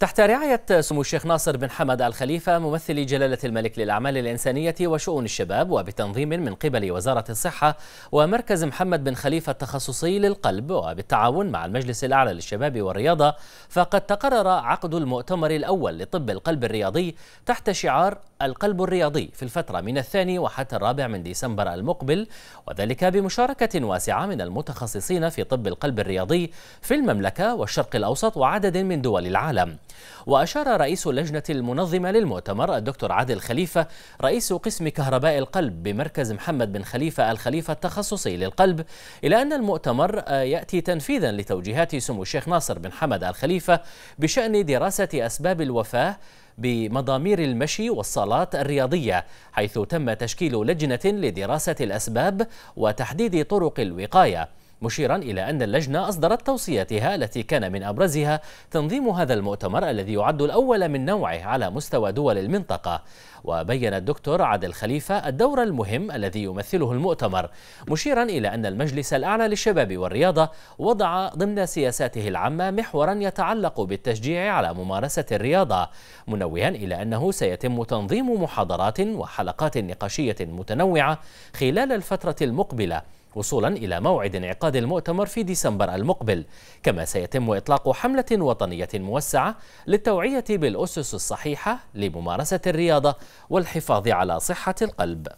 تحت رعاية سمو الشيخ ناصر بن حمد الخليفة ممثل جلالة الملك للأعمال الإنسانية وشؤون الشباب وبتنظيم من قبل وزارة الصحة ومركز محمد بن خليفة التخصصي للقلب وبالتعاون مع المجلس الأعلى للشباب والرياضة فقد تقرر عقد المؤتمر الأول لطب القلب الرياضي تحت شعار القلب الرياضي في الفترة من الثاني وحتى الرابع من ديسمبر المقبل وذلك بمشاركة واسعة من المتخصصين في طب القلب الرياضي في المملكة والشرق الأوسط وعدد من دول العالم وأشار رئيس اللجنة المنظمة للمؤتمر الدكتور عادل خليفة رئيس قسم كهرباء القلب بمركز محمد بن خليفة الخليفة التخصصي للقلب إلى أن المؤتمر آه، يأتي تنفيذا لتوجيهات سمو الشيخ ناصر بن حمد الخليفة بشأن دراسة أسباب الوفاة بمضامير المشي والصالات الرياضية حيث تم تشكيل لجنة لدراسة الأسباب وتحديد طرق الوقاية مشيرا إلى أن اللجنة أصدرت توصياتها التي كان من أبرزها تنظيم هذا المؤتمر الذي يعد الأول من نوعه على مستوى دول المنطقة وبين الدكتور عادل خليفة الدور المهم الذي يمثله المؤتمر مشيرا إلى أن المجلس الأعلى للشباب والرياضة وضع ضمن سياساته العامة محورا يتعلق بالتشجيع على ممارسة الرياضة منوها إلى أنه سيتم تنظيم محاضرات وحلقات نقاشية متنوعة خلال الفترة المقبلة وصولا إلى موعد انعقاد المؤتمر في ديسمبر المقبل كما سيتم إطلاق حملة وطنية موسعة للتوعية بالأسس الصحيحة لممارسة الرياضة والحفاظ على صحة القلب